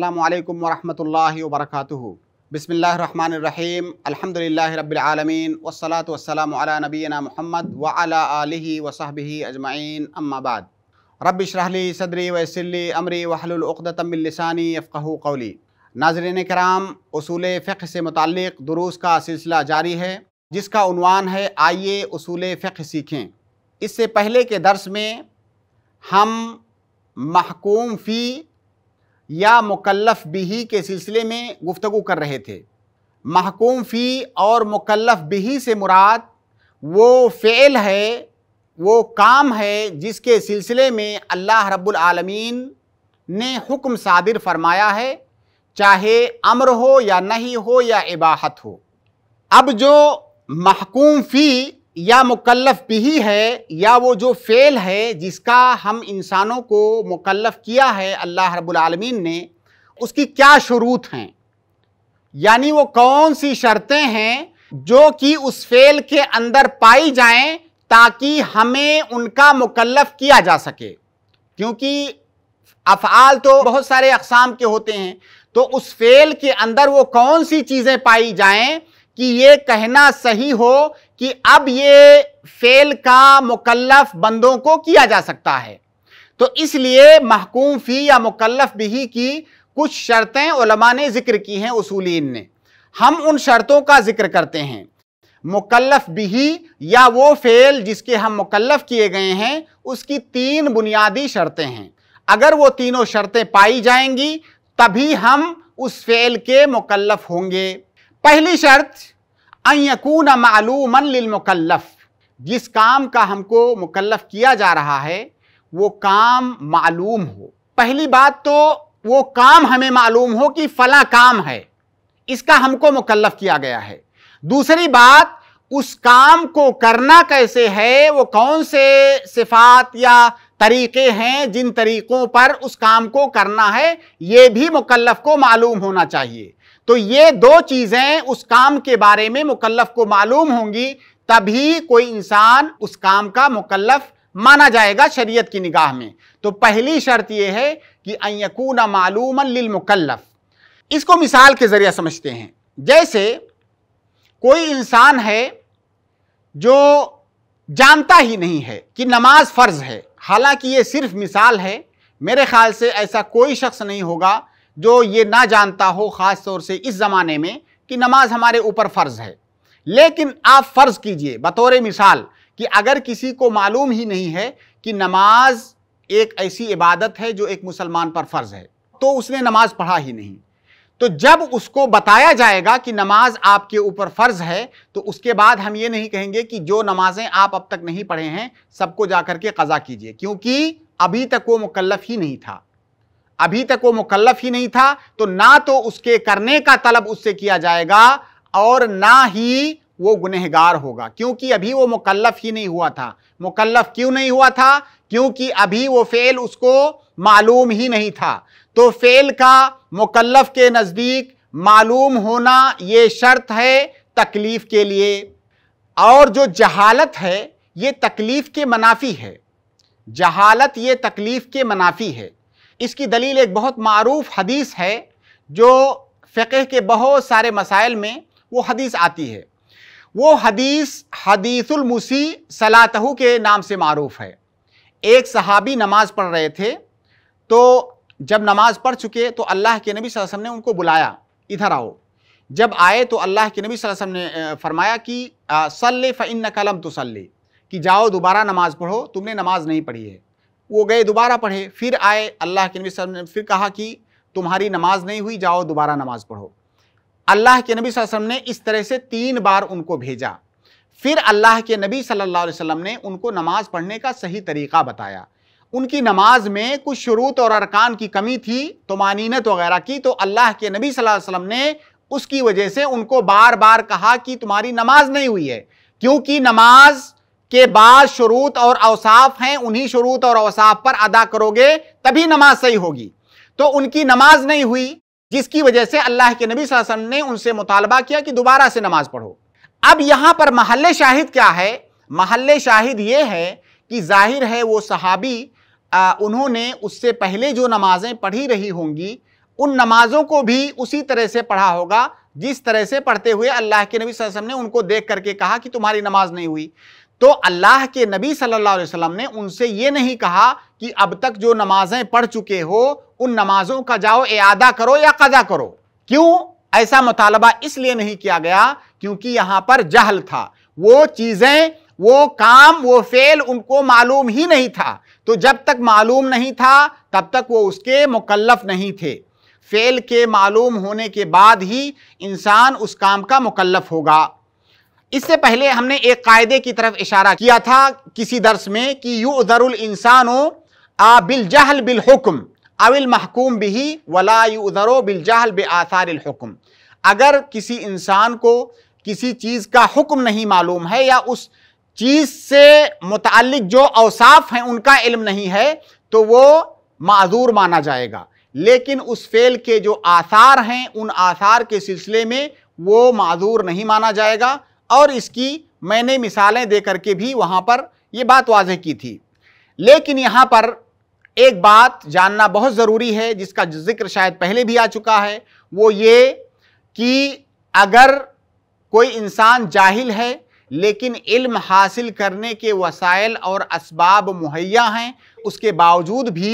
अल्लाम वालेकुम वरहमतुल्लाहि वबरकातुहू बिसमीम अलहमदिल्ला रबालमीन वसलात वसलाम नबीना मोहम्मद वाला आलि अजमाइन अम्माबाद रबली सदरी वसली अमरी वहलतमिलसानी फ़क़ू कौली नाजरन कराम असूल फ़िक्र से मुतक़ दुरूस का सिलसिला जारी है जिसका उनवान है आइए असूल फ़िक्र सीखें इससे पहले के दर्स में हम महकूम फ़ी या मुकल्लफ बिही के सिलसिले में गुफ्तु कर रहे थे महकूम फ़ी और मुकल्लफ बिही से मुराद वो फ़ेल है वो काम है जिसके सिलसिले में अल्लाह रब्बुल आलमीन ने हुक्म सादिर फरमाया है चाहे अम्र हो या नहीं हो या इबाहत हो अब जो महकूम फ़ी या मुकल्लफ भी है या वो जो फ़ेल है जिसका हम इंसानों को मुकल्लफ किया है अल्लाह रब्लमीन ने उसकी क्या शरूत हैं यानी वो कौन सी शर्तें हैं जो कि उस फ़ेल के अंदर पाई जाएं ताकि हमें उनका मुकल्लफ किया जा सके क्योंकि अफ़ाल तो बहुत सारे अकसाम के होते हैं तो उस फ़ेल के अंदर वो कौन सी चीज़ें पाई जाएँ कि ये कहना सही हो कि अब ये फेल का मुकल्लफ बंदों को किया जा सकता है तो इसलिए महकूम फ़ी या मुकल्लफ बिही की कुछ शर्तें उलमा ने जिक्र की हैं उसूलिन ने हम उन शर्तों का जिक्र करते हैं मुकल्लफ बिही या वो फेल जिसके हम मुकल्लफ किए गए हैं उसकी तीन बुनियादी शर्तें हैं अगर वो तीनों शर्तें पाई जाएंगी तभी हम उस फेल के मुकल्लफ होंगे पहली शर्त अयकून मालूम मुकल्लफ जिस काम का हमको मुकल्लफ किया जा रहा है वो काम मालूम हो पहली बात तो वो काम हमें मालूम हो कि फ़ला काम है इसका हमको मुकल्लफ किया गया है दूसरी बात उस काम को करना कैसे है वो कौन से सिफात या तरीके हैं जिन तरीकों पर उस काम को करना है ये भी मुकल्लफ को मालूम होना चाहिए तो ये दो चीज़ें उस काम के बारे में मुकल्लफ को मालूम होंगी तभी कोई इंसान उस काम का मुकल्लफ माना जाएगा शरीयत की निगाह में तो पहली शर्त यह है कि न मालूम मुकल्लफ इसको मिसाल के ज़रिए समझते हैं जैसे कोई इंसान है जो जानता ही नहीं है कि नमाज फ़र्ज़ है हालांकि ये सिर्फ मिसाल है मेरे ख्याल से ऐसा कोई शख्स नहीं होगा जो ये ना जानता हो ख़ास तौर से इस ज़माने में कि नमाज हमारे ऊपर फ़र्ज़ है लेकिन आप फ़र्ज़ कीजिए बतौर मिसाल कि अगर किसी को मालूम ही नहीं है कि नमाज एक ऐसी इबादत है जो एक मुसलमान पर फ़र्ज़ है तो उसने नमाज पढ़ा ही नहीं तो जब उसको बताया जाएगा कि नमाज आपके ऊपर फ़र्ज़ है तो उसके बाद हम ये नहीं कहेंगे कि जो नमाजें आप अब तक नहीं पढ़े हैं सबको जा करके के कज़ा कीजिए क्योंकि अभी तक वो मुकल्लफ ही नहीं था अभी तक वो मुकल्लफ ही नहीं था तो ना तो उसके करने का तलब उससे किया जाएगा और ना ही वो गुनहगार होगा क्योंकि अभी वो मुकल्लफ ही नहीं हुआ था मुकल्लफ क्यों नहीं हुआ था क्योंकि अभी वो फेल उसको मालूम ही नहीं था तो फेल का मुकल्लफ के नज़दीक मालूम होना ये शर्त है तकलीफ़ के लिए और जो जहालत है ये तकलीफ़ के मनाफी है जहालत ये तकलीफ़ के मनाफी है इसकी दलील एक बहुत मरूफ हदीस है जो फ़िक़े के बहुत सारे मसाइल में वो हदीस आती है वो हदीस हदीसुलमसी सलातहू के नाम से मरूफ है एक सहाबी नमाज़ पढ़ रहे थे तो जब नमाज़ पढ़ चुके तो अल्लाह के नबी वसम ने उनको बुलाया इधर आओ जब आए तो अल्लाह के नबी वसम ने फरमाया कि सल फ़िन कलम तो सल कि जाओ दोबारा नमाज़ पढ़ो तुमने नमाज़ नहीं पढ़ी है वो गए दोबारा पढ़े फिर आए अल्लाह के नबी वसल्लम ने फिर कहा कि तुम्हारी नमाज नहीं हुई जाओ दोबारा नमाज पढ़ो अल्लाह के नबी वसल्लम ने इस तरह से तीन बार उनको भेजा फिर अल्लाह के नबी सल्लल्लाहु अलैहि वसल्लम ने उनको नमाज पढ़ने का सही तरीका बताया उनकी नमाज में कुछ शुरूत और अरकान की कमी थी तो मानीनत वगैरह की तो अल्लाह के नबी सल्लल्लाहु अलैहि वसल्लम ने उसकी वजह से उनको बार बार कहा कि तुम्हारी नमाज नहीं हुई है क्योंकि नमाज के बाद शुरूत और अवसाफ हैं उन्हीं शुरूत और अवसाफ पर अदा करोगे तभी नमाज सही होगी तो उनकी नमाज नहीं हुई जिसकी वजह से अल्लाह के नबी वसल्लम ने उनसे मुतालबा किया कि दोबारा से नमाज पढ़ो अब यहां पर महल शाहिद क्या है महल शाहिद ये है कि जाहिर है वो सहाबी आ, उन्होंने उससे पहले जो नमाजें पढ़ी रही होंगी उन नमाजों को भी उसी तरह से पढ़ा होगा जिस तरह से पढ़ते हुए अल्लाह के नबी वसल्लम ने उनको देख करके कहा कि तुम्हारी नमाज नहीं हुई तो अल्लाह के नबी सल्लल्लाहु अलैहि वसल्लम ने उनसे ये नहीं कहा कि अब तक जो नमाजें पढ़ चुके हो उन नमाजों का जाओ एदा करो या कदा करो क्यों ऐसा मुतालबा इसलिए नहीं किया गया क्योंकि यहाँ पर जहल था वो चीज़ें वो काम वो फेल उनको मालूम ही नहीं था तो जब तक मालूम नहीं था तब तक वो उसके मुकल्लफ नहीं थे फेल के मालूम होने के बाद ही इंसान उस काम का मुकल्लफ होगा इससे पहले हमने एक कायदे की तरफ इशारा किया था किसी दर्स में कि यू उदरुल इंसानो आ बिल जहल बिल हुक्म अविल महकूम बिही वला यू उदरो बिल जहल बे आसार हुक्म अगर किसी इंसान को किसी चीज़ का हुक्म नहीं मालूम है या उस चीज़ से मुतल जो अवसाफ हैं उनका इल्म नहीं है तो वो माजूर माना जाएगा लेकिन उस फेल के जो आसार हैं उन आसार के सिलसिले में वो माजूर नहीं माना जाएगा और इसकी मैंने मिसालें दे करके भी वहाँ पर ये बात वाजह की थी लेकिन यहाँ पर एक बात जानना बहुत ज़रूरी है जिसका जिक्र शायद पहले भी आ चुका है वो ये कि अगर कोई इंसान जाहिल है लेकिन इल्म हासिल करने के वसाइल और इसबाब मुहैया हैं उसके बावजूद भी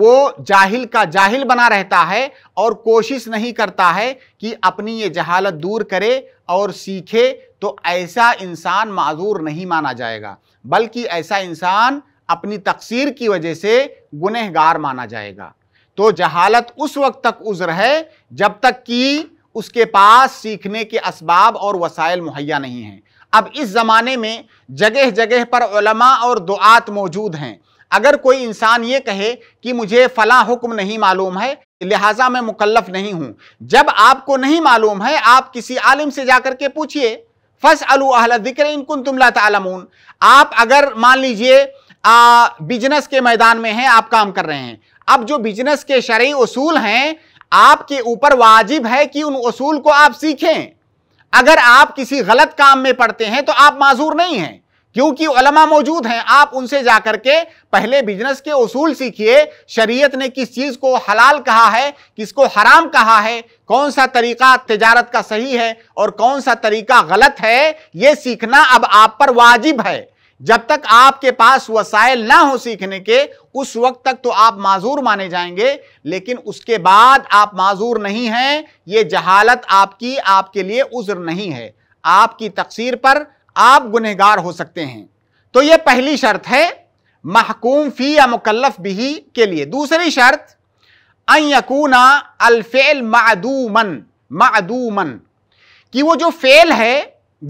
वो जाहिल का जाहिल बना रहता है और कोशिश नहीं करता है कि अपनी ये जहालत दूर करे और सीखे तो ऐसा इंसान माजूर नहीं माना जाएगा बल्कि ऐसा इंसान अपनी तकसीर की वजह से गुनहगार माना जाएगा तो जहालत उस वक्त तक उज्र है जब तक कि उसके पास सीखने के इसबाब और वसाइल मुहैया नहीं हैं अब इस ज़माने में जगह जगह पर उलमा और दुआत मौजूद हैं अगर कोई इंसान ये कहे कि मुझे फ़ला हुक्म नहीं मालूम है लिहाजा मैं मुकल्लफ नहीं हूँ जब आपको नहीं मालूम है आप किसी आलिम से जाकर के पूछिए फस अलजिक्र इनकुन तुमला तलमून आप अगर मान लीजिए बिजनेस के मैदान में हैं आप काम कर रहे हैं अब जो बिजनेस के शर्य असूल हैं आपके ऊपर वाजिब है कि उन असूल को आप सीखें अगर आप किसी गलत काम में पढ़ते हैं तो आप माजूर नहीं हैं क्योंकि उलमा मौजूद हैं आप उनसे जाकर के पहले बिजनेस के उसूल सीखिए शरीयत ने किस चीज़ को हलाल कहा है किसको हराम कहा है कौन सा तरीका तजारत का सही है और कौन सा तरीका गलत है ये सीखना अब आप पर वाजिब है जब तक आपके पास वसायल ना हो सीखने के उस वक्त तक तो आप माजूर माने जाएंगे लेकिन उसके बाद आप माजूर नहीं हैं ये जहालत आपकी आपके लिए उज्र नहीं है आपकी तकसीर पर आप गुनहगार हो सकते हैं तो यह पहली शर्त है महकूम फी या मुकल्लफ बिही के लिए दूसरी शर्त अयकूना अलफेल मदूमन मदूमन कि वो जो फेल है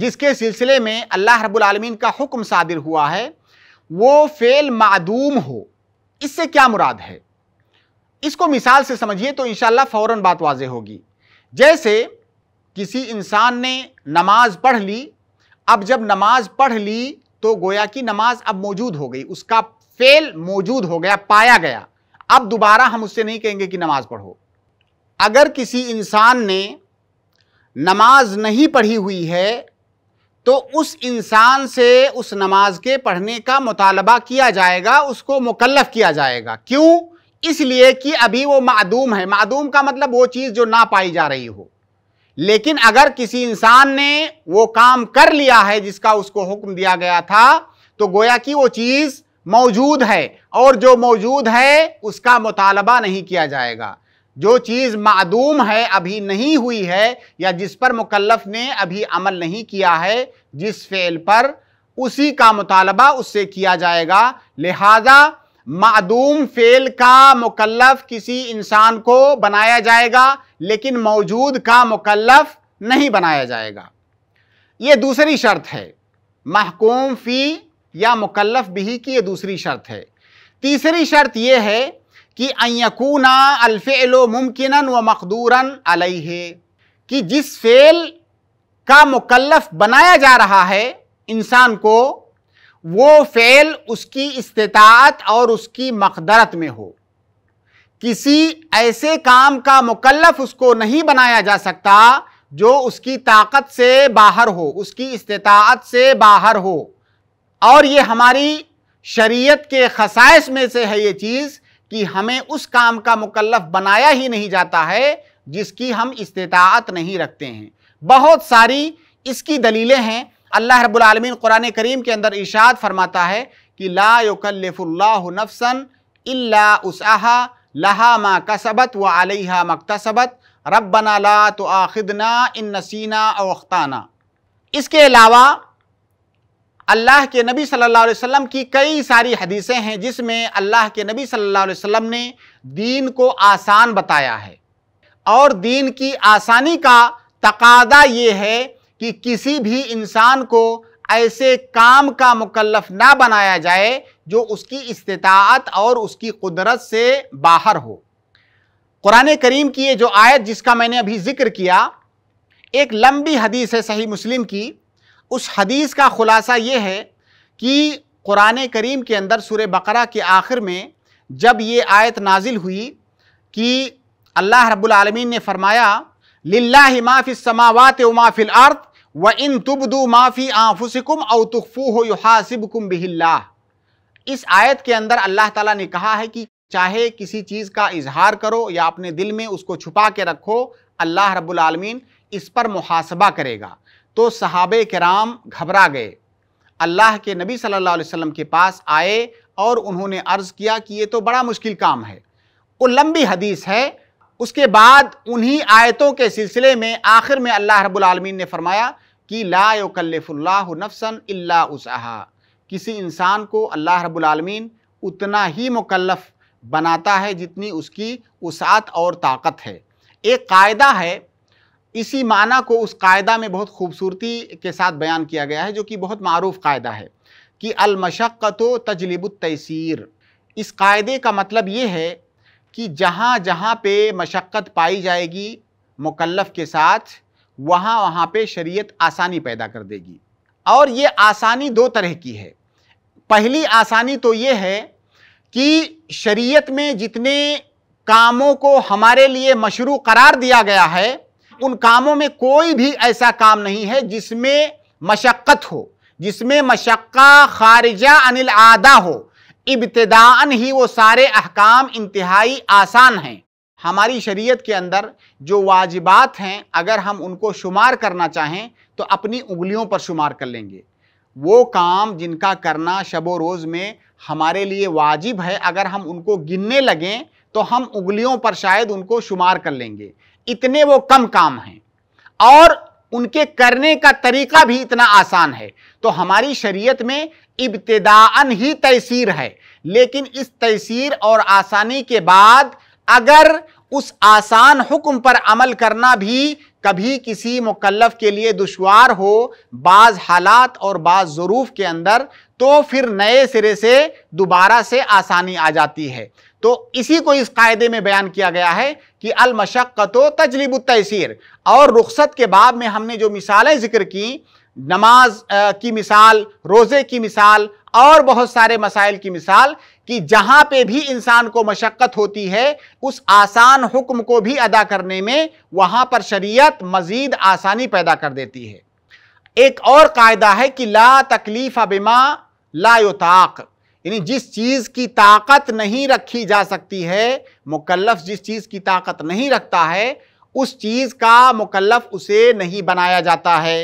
जिसके सिलसिले में अल्लाह रबालमीन का हुक्म सादिर हुआ है वो फेल मदूम हो इससे क्या मुराद है इसको मिसाल से समझिए तो इन फ़ौरन बात वाज होगी जैसे किसी इंसान ने नमाज पढ़ ली अब जब नमाज पढ़ ली तो गोया की नमाज अब मौजूद हो गई उसका फेल मौजूद हो गया पाया गया अब दोबारा हम उससे नहीं कहेंगे कि नमाज पढ़ो अगर किसी इंसान ने नमाज नहीं पढ़ी हुई है तो उस इंसान से उस नमाज के पढ़ने का मुतालबा किया जाएगा उसको मुकलफ किया जाएगा क्यों इसलिए कि अभी वो मादूम है मादूम का मतलब वो चीज़ जो ना पाई जा रही हो लेकिन अगर किसी इंसान ने वो काम कर लिया है जिसका उसको हुक्म दिया गया था तो गोया कि वो चीज़ मौजूद है और जो मौजूद है उसका मुतालबा नहीं किया जाएगा जो चीज़ मदूम है अभी नहीं हुई है या जिस पर मुकलफ ने अभी अमल नहीं किया है जिस फेल पर उसी का मुतालबा उससे किया जाएगा लिहाजा मादूम फेल का मुकल्लफ किसी इंसान को बनाया जाएगा लेकिन मौजूद का मुकल्लफ नहीं बनाया जाएगा ये दूसरी शर्त है महकूम फ़ी या मुकल्लफ भी की ये दूसरी शर्त है तीसरी शर्त यह है कि अयकूना अलफेलो मुमकिन व मखदूरन अलई है कि जिस फेल का मुकल्लफ बनाया जा रहा है इंसान को वो फ़ेल उसकी इस्तात और उसकी मकदरत में हो किसी ऐसे काम का मुकलफ उसको नहीं बनाया जा सकता जो उसकी ताकत से बाहर हो उसकी इस्तात से बाहर हो और ये हमारी शरीयत के खसाइस में से है ये चीज़ कि हमें उस काम का मुकलफ बनाया ही नहीं जाता है जिसकी हम इस्तात नहीं रखते हैं बहुत सारी इसकी दलीलें हैं अल्लाह रबालमीन कुरान करीम के अंदर इशाद फरमाता है कि ला युकल्लफ़ुल्लाफ़सन इल्ला उसाहा लहा मा कसबत व आलिहा मकतसबत रबना ला तो आखिदना इन नसीना अख्ताना इसके अलावा अल्लाह के नबी सल्लल्लाहु अलैहि वसल्लम की कई सारी हदीसें हैं जिसमें अल्लाह के नबी सल्लल्लाहु अलैहि वसल्लम ने दीन को आसान बताया है और दीन की आसानी का तकादा ये है कि किसी भी इंसान को ऐसे काम का मुकल्लफ ना बनाया जाए जो उसकी इस्तात और उसकी कुदरत से बाहर हो कुरान करीम की ये जो आयत जिसका मैंने अभी जिक्र किया एक लंबी हदीस है सही मुस्लिम की उस हदीस का ख़ुलासा ये है कि कुरान करीम के अंदर सूर बकरा के आखिर में जब ये आयत नाजिल हुई कि अल्लाह रब्बुल आलमीन ने फरमाया लिल्लाहि माफी समावात माफिल अर्थ व इन तुबदू माफी आफुसिकुम अव तुखफू हो युहासिबकुम बिहिल्ला इस आयत के अंदर अल्लाह ताला ने कहा है कि चाहे किसी चीज़ का इजहार करो या अपने दिल में उसको छुपा के रखो अल्लाह रब्बुल आलमीन इस पर मुहासबा करेगा तो सहाब कराम घबरा गए अल्लाह के नबी सल्लल्लाहु अलैहि वसल्लम के पास आए और उन्होंने अर्ज़ किया कि ये तो बड़ा मुश्किल काम है वो लंबी हदीस है उसके बाद उन्हीं आयतों के सिलसिले में आखिर में अल्लाह रबालमीन ने फरमाया कि ला नफसन अल्ला उसहा किसी इंसान को अल्लाह रबालमीन उतना ही मुकलफ बनाता है जितनी उसकी उसात और ताकत है एक कायदा है इसी माना को उस कायदा में बहुत खूबसूरती के साथ बयान किया गया है जो कि बहुत मरूफ़ कायदा है कि अलमशक्क़त तजलिब तैसीर इस कायदे का मतलब ये है कि जहाँ जहाँ पे मशक्क़त पाई जाएगी मुकल्लफ़ के साथ वहाँ वहाँ पे शरीयत आसानी पैदा कर देगी और ये आसानी दो तरह की है पहली आसानी तो ये है कि शरीयत में जितने कामों को हमारे लिए मशरू करार दिया गया है उन कामों में कोई भी ऐसा काम नहीं है जिसमें मशक्क़त हो जिसमें मशक्का खारिजा अनिल आदा हो इब्तदान ही वो सारे अहकाम इंतहाई आसान हैं हमारी शरीयत के अंदर जो वाजिबात हैं अगर हम उनको शुमार करना चाहें तो अपनी उंगलियों पर शुमार कर लेंगे वो काम जिनका करना शब रोज़ में हमारे लिए वाजिब है अगर हम उनको गिनने लगें तो हम उंगलियों पर शायद उनको शुमार कर लेंगे इतने वो कम काम हैं और उनके करने का तरीका भी इतना आसान है तो हमारी शरीयत में इब्तदान ही तसीर है लेकिन इस तसीर और आसानी के बाद अगर उस आसान हुक्म पर अमल करना भी कभी किसी मुकलफ के लिए दुशवार हो बाज़ हालात और बाज़ ज़रूफ़ के अंदर तो फिर नए सिरे से दोबारा से आसानी आ जाती है तो इसी को इस कायदे में बयान किया गया है कि अलमशक्क़त तजलिब तैसीर और रुखसत के बाब में हमने जो मिसालें ज़िक्र की नमाज की मिसाल रोज़े की मिसाल और बहुत सारे मसाइल की मिसाल कि जहाँ पे भी इंसान को मशक्क़त होती है उस आसान हुक्म को भी अदा करने में वहाँ पर शरीयत मज़ीद आसानी पैदा कर देती है एक और कायदा है कि ला तकलीफ़ बिमा लाताक यानी जिस चीज़ की ताकत नहीं रखी जा सकती है मुकल्लफ जिस चीज़ की ताकत नहीं रखता है उस चीज़ का मुकल्लफ उसे नहीं बनाया जाता है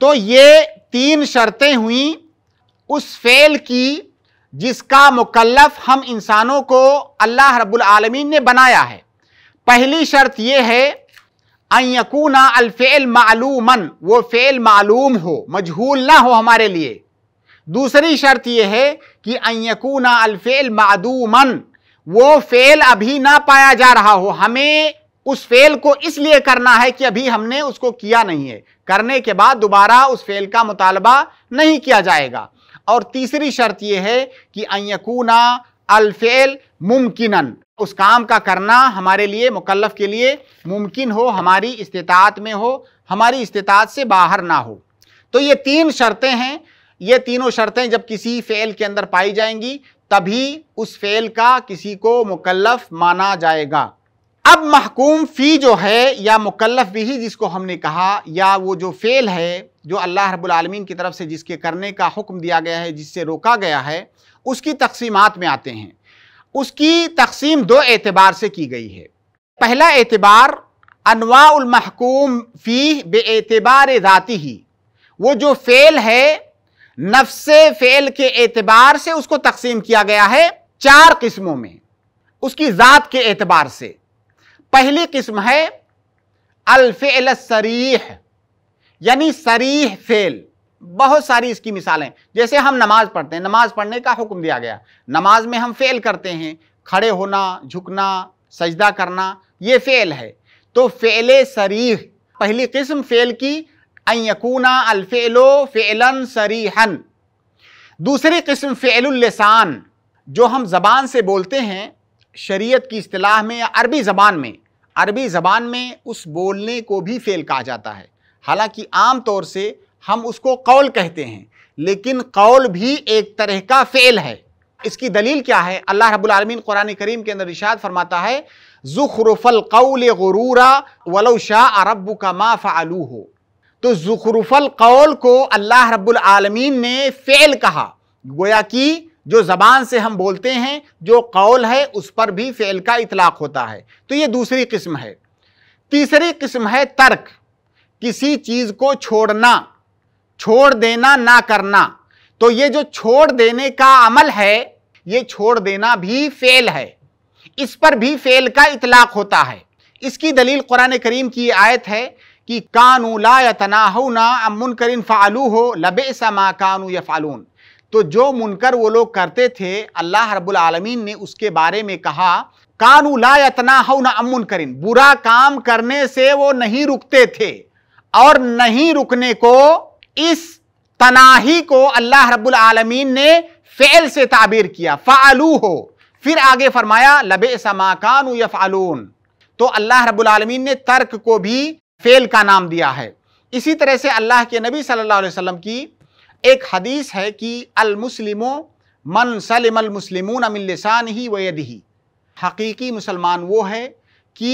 तो ये तीन शर्तें हुई उस फेल की जिसका मुकल्लफ हम इंसानों को अल्लाह रब्बुल आलमीन ने बनाया है पहली शर्त ये है अयकूना अलफ़ेल मालूमन वो फ़ेल मालूम हो मजहूल ना हो हमारे लिए दूसरी शर्त यह है कि अयकूना अलफ़ेल मादूमन वो फ़ेल अभी ना पाया जा रहा हो हमें उस फेल को इसलिए करना है कि अभी हमने उसको किया नहीं है करने के बाद दोबारा उस फेल का मुतालबा नहीं किया जाएगा और तीसरी शर्त यह है कि अयकूना अलफेल मुमकिन उस काम का करना हमारे लिए मुकल्लफ के लिए मुमकिन हो हमारी इस्तात में हो हमारी इस्तात से बाहर ना हो तो ये तीन शर्तें हैं ये तीनों शर्तें जब किसी फेल के अंदर पाई जाएंगी तभी उस फेल का किसी को मुकल्लफ माना जाएगा अब महकूम फ़ी जो है या मुकल्लफ भी ही जिसको हमने कहा या वो जो फ़ेल है जो अल्लाह रबालमीन की तरफ से जिसके करने का हुक्म दिया गया है जिससे रोका गया है उसकी तकसीमात में आते हैं उसकी तकसीम दो एतबार से की गई है पहला एतबार अनवाउलमहकूम फ़ी बेतबार ज़ाती ही वो जो फ़ेल है नफ्स फ़ेल के एतबार से उसको तकसीम किया गया है चार किस्मों में उसकी ज़ात के एतबार से पहली किस्म है अलफ़ेल सरीह यानी सरीह फेल बहुत सारी इसकी मिसालें जैसे हम नमाज पढ़ते हैं नमाज पढ़ने का हुक्म दिया गया नमाज में हम फेल करते हैं खड़े होना झुकना सजदा करना ये फेल है तो फेल सरीह पहली किस्म फेल की अयकूना अलफ़ेलो फ़ेलन सरीहन दूसरी किस्म फ़ेलसान जो हम ज़बान से बोलते हैं शरीयत की अतलाह में या अरबी ज़बान में अरबी ज़बान में उस बोलने को भी फ़ेल कहा जाता है हालांकि आम तौर से हम उसको कौल कहते हैं लेकिन कौल भी एक तरह का फ़ेल है इसकी दलील क्या है अल्लाह रबालमीन कुरान करीम के अंदर इशाद फरमाता है ज़ुखरुफल कौल गुरूरा वलो शाह अरब का मा फ़ालू हो तो ज़ुखरुफल कौल को अल्लाह रबालमीन ने फ़ेल कहा गोया कि जो ज़बान से हम बोलते हैं जो कौल है उस पर भी फ़ेल का इतलाक़ होता है तो ये दूसरी किस्म है तीसरी किस्म है तर्क किसी चीज़ को छोड़ना छोड़ देना ना करना तो ये जो छोड़ देने का अमल है ये छोड़ देना भी फ़ेल है इस पर भी फ़ेल का इतलाक़ होता है इसकी दलील कुरान करीम की आयत है कि कानू ला ना अमुन करीन फ़ालू हो लबे समा कानू या फ़ालून तो जो मुनकर वो लोग करते थे अल्लाह रब्बुल आलमीन ने उसके बारे में कहा कानू ला यतना ना अमुन करीन बुरा काम करने से वो नहीं रुकते थे और नहीं रुकने को इस तनाही को अल्लाह रब्बुल आलमीन ने फेल से ताबीर किया फ़ालू हो फिर आगे फरमाया लबे समा कानू यफ़ालून तो अल्लाह रब्बुल आलमीन ने तर्क को भी फेल का नाम दिया है इसी तरह से अल्लाह के नबी सल्लल्लाहु अलैहि वसल्लम की एक हदीस है कि अलमुसलिमो मन सलम अलमुसलिमून अमिलसान ही ही हकीकी मुसलमान वो है कि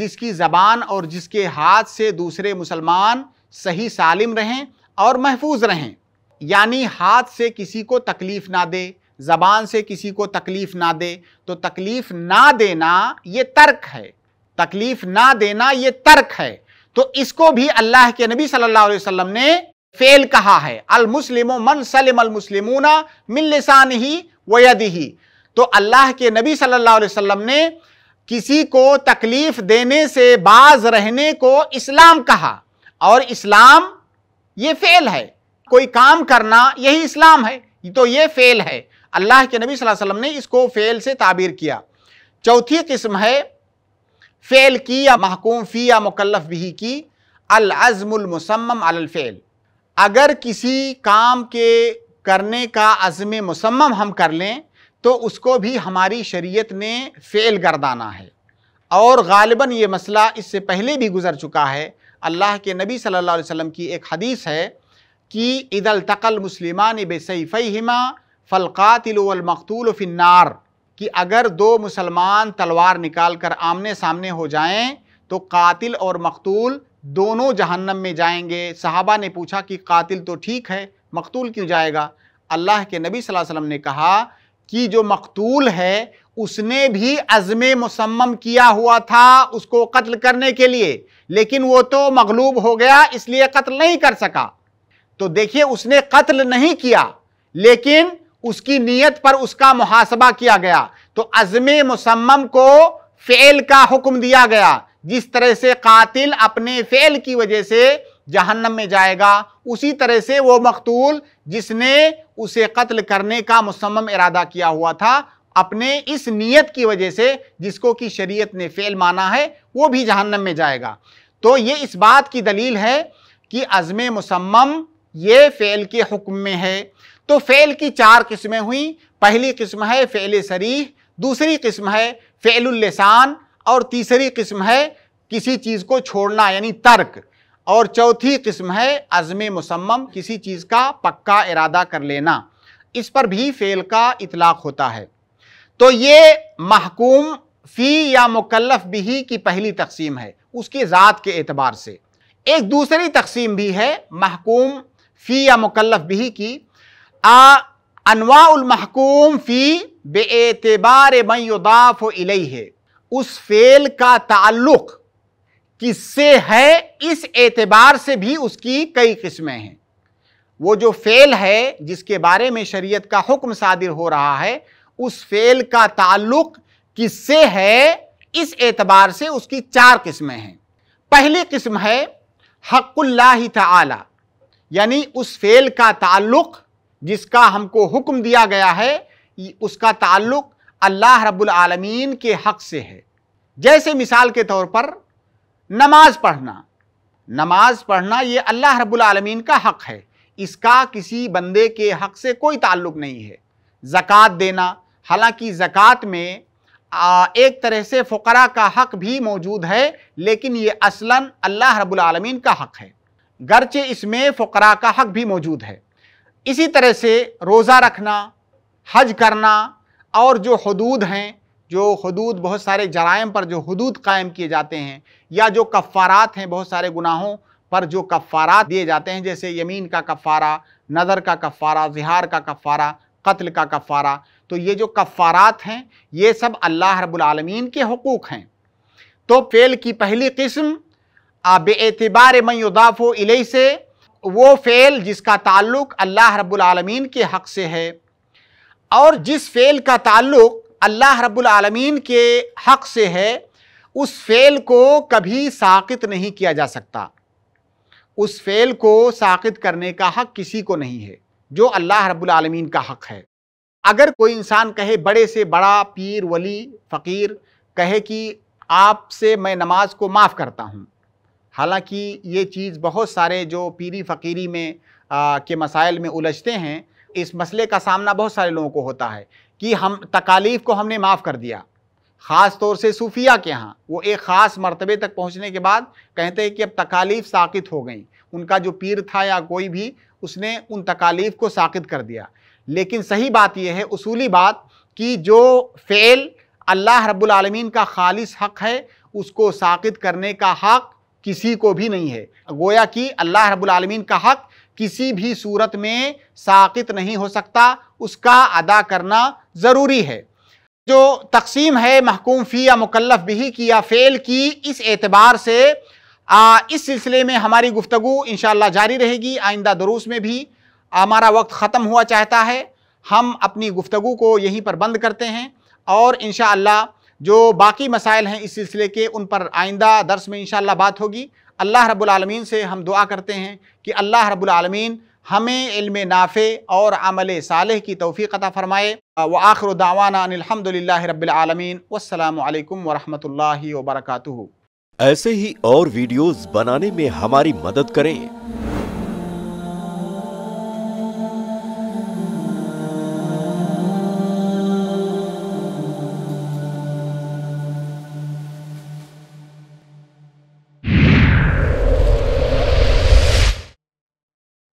जिसकी ज़बान और जिसके हाथ से दूसरे मुसलमान सही सालिम रहें और महफूज रहें यानी हाथ से किसी को तकलीफ़ ना दे ज़बान से किसी को तकलीफ़ ना दे तो तकलीफ़ ना देना ये तर्क है तकलीफ़ ना देना ये तर्क है तो इसको भी अल्लाह के नबी सल्लल्लाहु अलैहि वसल्लम ने फेल कहा है अल मुस्लिम मन सलिम अल मुस्लिमूना मिन लिसान ही वयदि ही तो अल्लाह के नबी सल्लल्लाहु अलैहि वसल्लम ने किसी को तकलीफ देने से बाज रहने को इस्लाम कहा और इस्लाम ये फेल है कोई काम करना यही इस्लाम है तो ये फेल है अल्लाह के नबी सल्लल्लाहु अलैहि वसल्लम ने इसको फेल से ताबीर किया चौथी किस्म है फेल की या महकूम फ़ी या मुकल्लफ भी की अल अज़मुल मुसम्म अल फेल अगर किसी काम के करने का अज़म मुसम्म हम कर लें तो उसको भी हमारी शरीयत ने फ़ेल गर्दाना है और गालिबा ये मसला इससे पहले भी गुज़र चुका है अल्लाह के नबी सल्लल्लाहु अलैहि वसल्लम की एक हदीस है कि इदल तकल मुसलमान हिमा फ़लक़ातिलमकतूल फिनार कि अगर दो मुसलमान तलवार निकाल कर आमने सामने हो जाएँ तो कातिल और मकतूल दोनों जहन्नम में जाएंगे साहबा ने पूछा कि कातिल तो ठीक है मकतूल क्यों जाएगा अल्लाह के नबी वसल्लम ने कहा कि जो मकतूल है उसने भी अज़म मुसम्म किया हुआ था उसको कत्ल करने के लिए लेकिन वो तो मगलूब हो गया इसलिए कत्ल नहीं कर सका तो देखिए उसने कत्ल नहीं किया लेकिन उसकी नीयत पर उसका मुहासबा किया गया तो अज़म मुसम्म को फ़ेल का हुक्म दिया गया जिस तरह से कातिल अपने फेल की वजह से जहन्नम में जाएगा उसी तरह से वो मकतूल जिसने उसे कत्ल करने का मुसम इरादा किया हुआ था अपने इस नीयत की वजह से जिसको कि शरीयत ने फेल माना है वो भी जहन्नम में जाएगा तो ये इस बात की दलील है कि अज़म मुसम्म ये फ़ेल के हुक्म में है तो फ़ेल की चार किस्में हुई पहली किस्म है फ़ेल सरीह दूसरी किस्म है फेलुल्लिसान और तीसरी किस्म है किसी चीज़ को छोड़ना यानी तर्क और चौथी किस्म है अज़म मुसम्मम किसी चीज़ का पक्का इरादा कर लेना इस पर भी फ़ेल का इतलाक़ होता है तो ये महकूम फ़ी या मुकलफ बिही की पहली तकसीम है उसकी ज़ात के एतबार से एक दूसरी तकसीम भी है महकूम फ़ी या मुकलफ बिही की अनवाउलमहकूम फ़ी बेतबार मयुदाफ़ इलई है उस फेल का ताल्लुक किससे है इस एतबार से भी उसकी कई किस्में हैं वो जो फेल है जिसके बारे में शरीयत का हुक्म सादिर हो रहा है उस फेल का ताल्लुक किससे है इस एतबार से उसकी चार किस्में हैं पहली किस्म है हक़ुल्लाह ताला यानी उस फेल का ताल्लुक जिसका हमको हुक्म दिया गया है उसका ताल्लुक अल्लाह रब्बुल आलमीन के हक से है जैसे मिसाल के तौर पर नमाज पढ़ना नमाज पढ़ना ये अल्लाह रब्बुल आलमीन का हक है इसका किसी बंदे के हक से कोई ताल्लुक नहीं है ज़क़़त देना हालांकि ज़क़़त में आ, एक तरह से फ़करा का हक भी मौजूद है लेकिन ये असलन अल्लाह रब्बुल आलमीन का हक है गरचे इसमें फ़करा का हक भी मौजूद है इसी तरह से रोज़ा रखना हज करना और जो हदूद हैं जो हदूद बहुत सारे जराइम पर जो हदूद कायम किए जाते हैं या जो कफ़ारात हैं बहुत सारे गुनाहों पर जो कफ़ारात दिए जाते हैं जैसे यमीन का कफ़ारा नदर का कफ़ारा जिहार का कफ़ारा कत्ल का कफ़ारा तो ये जो कफ़ारात हैं ये सब अल्लाह रबालमीन के हकूक़ हैं तो फ़ेल की पहली किस्म बेतबार मैदाफ़ो इले से वो फ़ेल जिसका ताल्लुक़ अल्लाह रबालमीन के हक़ से है और जिस फ़ेल का ताल्लुक़ अल्लाह रब्बुल आलमीन के हक़ से है उस फ़ेल को कभी साकित नहीं किया जा सकता उस फ़ेल को साकित करने का हक़ किसी को नहीं है जो अल्लाह रब्बुल आलमीन का हक़ है अगर कोई इंसान कहे बड़े से बड़ा पीर वली फ़कीर कहे कि आपसे मैं नमाज को माफ़ करता हूँ हालांकि ये चीज़ बहुत सारे जो पीरी फ़कीरी में आ, के मसाइल में उलझते हैं इस मसले का सामना बहुत सारे लोगों को होता है कि हम तकालीफ को हमने माफ़ कर दिया ख़ास तौर से सूफिया के यहाँ वो एक ख़ास मरतबे तक पहुँचने के बाद कहते हैं कि अब तकालीफ साकित हो गई उनका जो पीर था या कोई भी उसने उन तकालीफ को साकित कर दिया लेकिन सही बात यह है उसूली बात कि जो फ़ेल अल्लाह रब्लमीन का खालिस हक है उसको साकित करने का हक किसी को भी नहीं है गोया कि अल्लाह रब्लमीन का हक किसी भी सूरत में साकित नहीं हो सकता उसका अदा करना ज़रूरी है जो तकसीम है महकूम फ़ी या मुकलफ भी की या फ़ेल की इस एतबार से आ, इस सिलसिले में हमारी गुफ्तु इन जारी रहेगी आइंदा दरूस में भी हमारा वक्त ख़त्म हुआ चाहता है हम अपनी गुफ्तु को यहीं पर बंद करते हैं और इन जो बाकी मसाइल हैं इस सिलसिले के उन पर आइंदा दर्स में इन बात होगी अल्लाह रबालमीन से हम दुआ करते हैं कि अल्लाह रब्लमीन हमें इल्म नाफ़े और अमल साल की तोफ़ी अता फ़रमाए व आखिर दावाना अलहमदिल्ला रबालमीन वालकम वरहमल वबरक ऐसे ही और वीडियोज़ बनाने में हमारी मदद करें